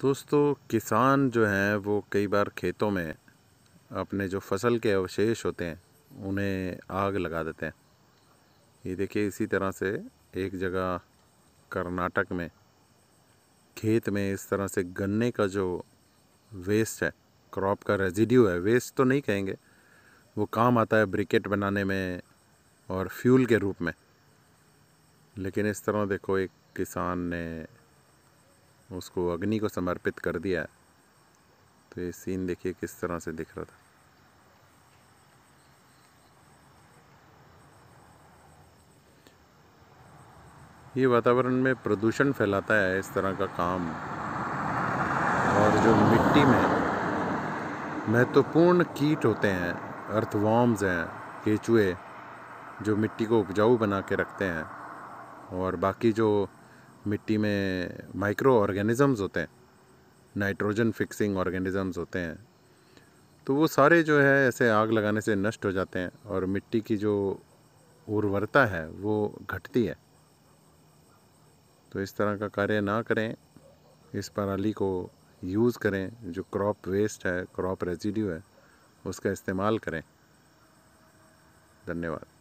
दोस्तों किसान जो हैं वो कई बार खेतों में अपने जो फसल के अवशेष होते हैं उन्हें आग लगा देते हैं ये देखिए इसी तरह से एक जगह कर्नाटक में खेत में इस तरह से गन्ने का जो वेस्ट है क्रॉप का रेजिड्यू है वेस्ट तो नहीं कहेंगे वो काम आता है ब्रिकेट बनाने में और फ्यूल के रूप में लेकिन इस तरह देखो एक किसान ने उसको अग्नि को समर्पित कर दिया तो ये सीन देखिए किस तरह से दिख रहा था ये वातावरण में प्रदूषण फैलाता है इस तरह का काम और जो मिट्टी में महत्वपूर्ण कीट होते हैं अर्थवॉर्म्स हैं केचुए जो मिट्टी को उपजाऊ बना के रखते हैं और बाकी जो मिट्टी में माइक्रो ऑर्गेनिज़म्स होते हैं नाइट्रोजन फिक्सिंग ऑर्गेनिज़म्स होते हैं तो वो सारे जो है ऐसे आग लगाने से नष्ट हो जाते हैं और मिट्टी की जो उर्वरता है वो घटती है तो इस तरह का कार्य ना करें इस पराली को यूज़ करें जो क्रॉप वेस्ट है क्रॉप रेजिड्यू है उसका इस्तेमाल करें धन्यवाद